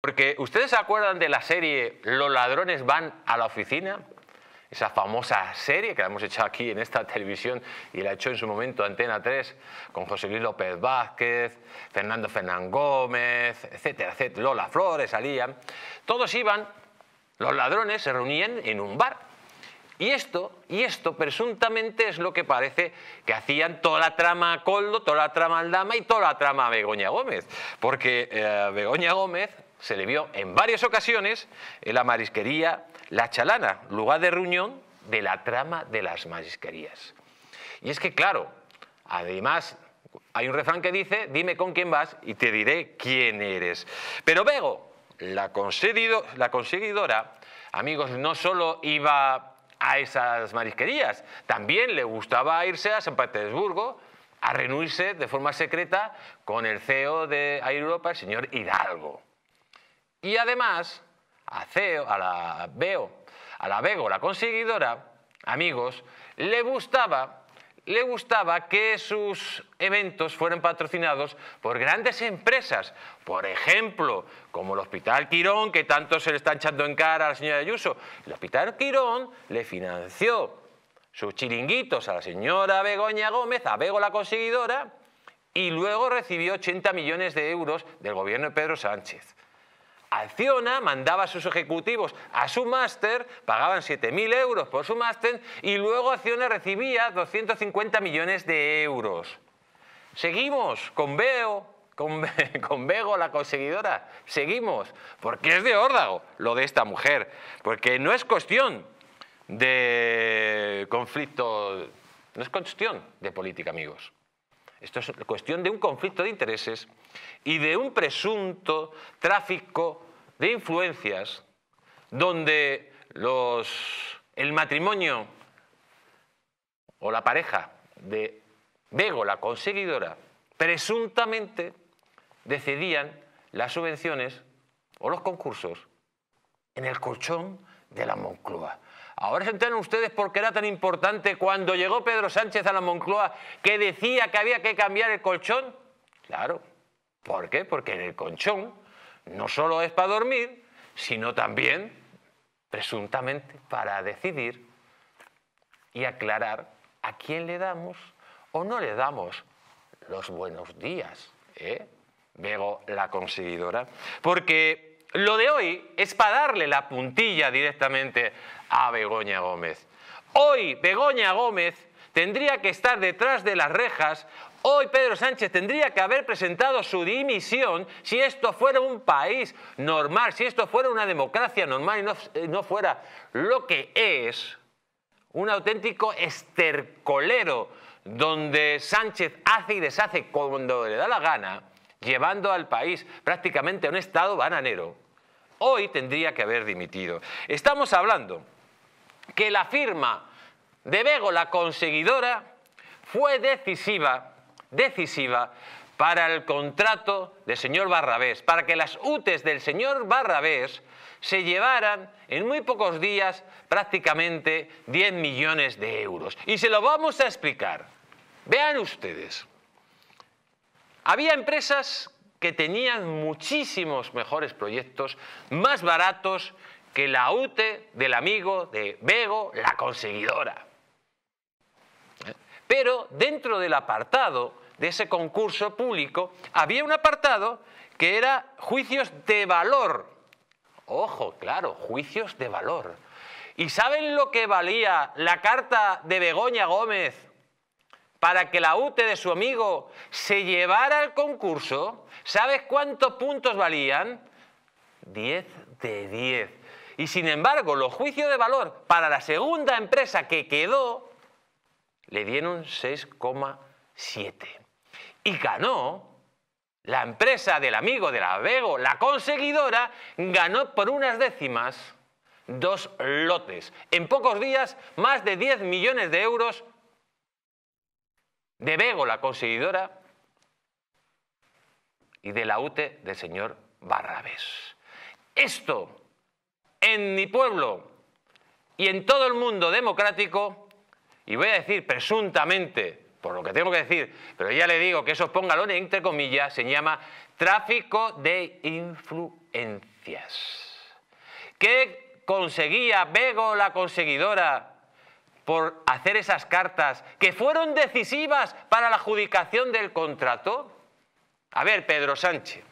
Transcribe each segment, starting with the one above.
Porque ustedes se acuerdan de la serie Los ladrones van a la oficina, esa famosa serie que la hemos hecho aquí en esta televisión y la hecho en su momento Antena 3 con José Luis López Vázquez, Fernando Fernán Gómez, etcétera, etcétera, Lola Flores salían. Todos iban, los ladrones se reunían en un bar. Y esto, y esto presuntamente es lo que parece que hacían toda la trama Coldo, toda la trama Aldama y toda la trama Begoña Gómez. Porque eh, Begoña Gómez se le vio en varias ocasiones en la marisquería La Chalana, lugar de reunión de la trama de las marisquerías. Y es que, claro, además hay un refrán que dice, dime con quién vas y te diré quién eres. Pero Bego, la, conseguidora, amigos, no solo iba a esas marisquerías, también le gustaba irse a San Petersburgo a reunirse de forma secreta con el CEO de Air Europa, el señor Hidalgo. Y además, a, la Veo, a la Bego, la conseguidora, amigos, le gustaba, le gustaba que sus eventos fueran patrocinados por grandes empresas, por ejemplo, como el Hospital Quirón, que tanto se le está echando en cara a la señora Ayuso. El Hospital Quirón le financió sus chiringuitos a la señora Begoña Gómez, a Bego la conseguidora, y luego recibió 80 millones de euros del gobierno de Pedro Sánchez. Acciona mandaba a sus ejecutivos a su máster, pagaban 7.000 euros por su máster y luego Acciona recibía 250 millones de euros. Seguimos con Veo, con, con la conseguidora. Seguimos, porque es de órdago lo de esta mujer, porque no es cuestión de conflicto, no es cuestión de política, amigos. Esto es cuestión de un conflicto de intereses y de un presunto tráfico de influencias donde el matrimonio o la pareja de Bego, la conseguidora, presuntamente decidían las subvenciones o los concursos en el colchón de la Moncloa. Ahora se enteran ustedes por qué era tan importante cuando llegó Pedro Sánchez a la Moncloa que decía que había que cambiar el colchón. Claro. ¿Por qué? Porque en el colchón no solo es para dormir, sino también, presuntamente, para decidir y aclarar a quién le damos o no le damos los buenos días. ¿eh? Vego, la conseguidora. Porque lo de hoy es para darle la puntilla directamente a Begoña Gómez. Hoy Begoña Gómez tendría que estar detrás de las rejas Hoy Pedro Sánchez tendría que haber presentado su dimisión si esto fuera un país normal, si esto fuera una democracia normal y no, eh, fuera lo que es un auténtico estercolero donde Sánchez hace y deshace cuando le da la gana llevando al país prácticamente a un estado bananero, hoy tendría que haber dimitido. Estamos hablando que la firma de Bego, la conseguidora, fue decisiva, decisiva para el contrato del señor Barrabés, para que las UTES del señor Barrabés se llevaran en muy pocos días prácticamente 10 millones de euros. Y se lo vamos a explicar. Vean ustedes. Había empresas que tenían muchísimos mejores proyectos, más baratos que la UTE del amigo de Bego, la conseguidora. ¿Eh? Pero dentro del apartado de ese concurso público había un apartado que era juicios de valor. Ojo, claro, juicios de valor. ¿Y saben lo que valía la carta de Begoña Gómez para que la UTE de su amigo se llevara al concurso, ¿sabes cuántos puntos valían? 10 de 10. Y sin embargo, los juicios de valor para la segunda empresa que quedó le dieron 6,7. Y ganó la empresa del amigo de la Avego, la conseguidora, ganó por unas décimas dos lotes. En pocos días, más de 10 millones de euros de Bego, la conseguidora, y de la UTE del señor Barrabés. Esto, en mi pueblo y en todo el mundo democrático, y voy a decir presuntamente, por lo que tengo que decir, pero ya le digo que eso póngalo entre comillas, se llama tráfico de influencias. ¿Qué conseguía Bego la conseguidora por hacer esas cartas que fueron decisivas para la adjudicación del contrato? A ver, Pedro Sánchez,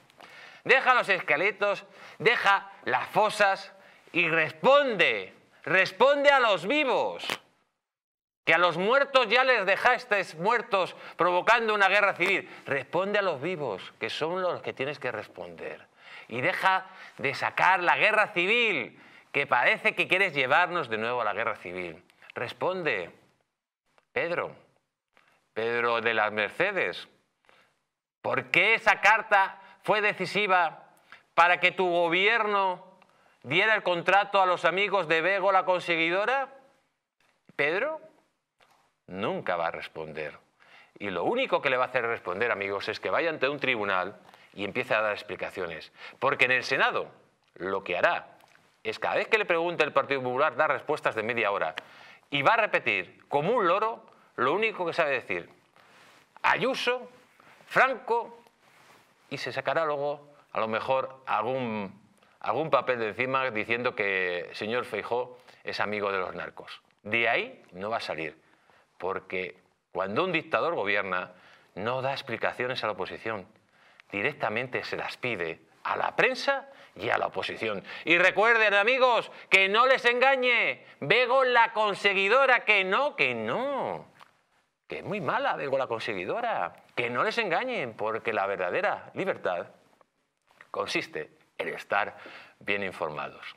deja los esqueletos, deja las fosas y responde, responde a los vivos. Que a los muertos ya les dejaste muertos provocando una guerra civil. Responde a los vivos, que son los que tienes que responder. Y deja de sacar la guerra civil, que parece que quieres llevarnos de nuevo a la guerra civil. Responde, Pedro, Pedro de las Mercedes, ¿por qué esa carta fue decisiva para que tu gobierno diera el contrato a los amigos de Vego la conseguidora? Pedro nunca va a responder. Y lo único que le va a hacer responder, amigos, es que vaya ante un tribunal y empiece a dar explicaciones. Porque en el Senado lo que hará es cada vez que le pregunte el Partido Popular, dar respuestas de media hora y va a repetir como un loro lo único que sabe decir. Ayuso, Franco, y se sacará luego a lo mejor algún, algún papel de encima diciendo que señor Feijó es amigo de los narcos. De ahí no va a salir, porque cuando un dictador gobierna no da explicaciones a la oposición, directamente se las pide a la prensa y a la oposición. Y recuerden, amigos, que no les engañe. Vego la conseguidora, que no, que no. Que es muy mala Vego la conseguidora. Que no les engañen, porque la verdadera libertad consiste en estar bien informados.